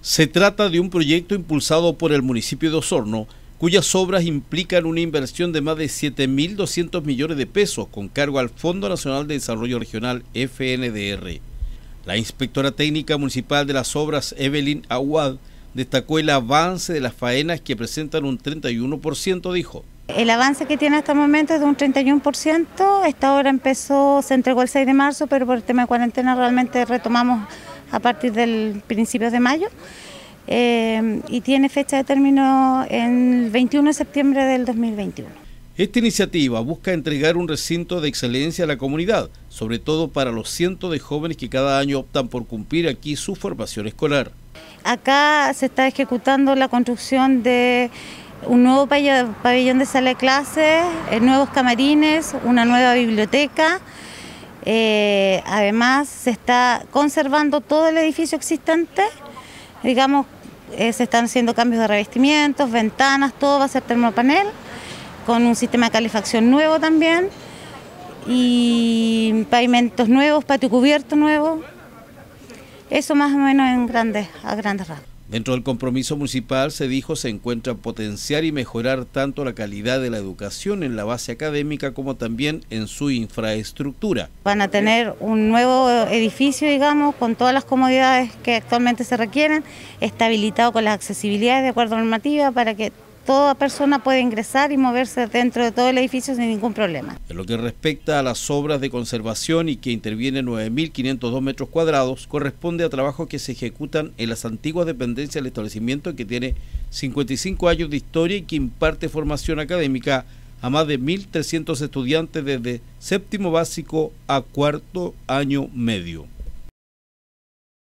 Se trata de un proyecto impulsado por el municipio de Osorno, cuyas obras implican una inversión de más de 7.200 millones de pesos con cargo al Fondo Nacional de Desarrollo Regional, FNDR. La inspectora técnica municipal de las obras, Evelyn Aguad, destacó el avance de las faenas que presentan un 31%, dijo. El avance que tiene hasta el momento es de un 31%, esta obra empezó, se entregó el 6 de marzo, pero por el tema de cuarentena realmente retomamos a partir del principio de mayo eh, y tiene fecha de término el 21 de septiembre del 2021. Esta iniciativa busca entregar un recinto de excelencia a la comunidad, sobre todo para los cientos de jóvenes que cada año optan por cumplir aquí su formación escolar. Acá se está ejecutando la construcción de un nuevo pabellón de sala de clases, eh, nuevos camarines, una nueva biblioteca, eh, además, se está conservando todo el edificio existente, digamos, eh, se están haciendo cambios de revestimientos, ventanas, todo va a ser termopanel, con un sistema de calefacción nuevo también, y pavimentos nuevos, patio cubierto nuevo. Eso más o menos en grandes, a grandes rasgos. Dentro del compromiso municipal se dijo se encuentra potenciar y mejorar tanto la calidad de la educación en la base académica como también en su infraestructura. Van a tener un nuevo edificio, digamos, con todas las comodidades que actualmente se requieren, está habilitado con las accesibilidades de acuerdo a normativa para que toda persona puede ingresar y moverse dentro de todo el edificio sin ningún problema. En lo que respecta a las obras de conservación y que intervienen 9.502 metros cuadrados, corresponde a trabajos que se ejecutan en las antiguas dependencias del establecimiento que tiene 55 años de historia y que imparte formación académica a más de 1.300 estudiantes desde séptimo básico a cuarto año medio.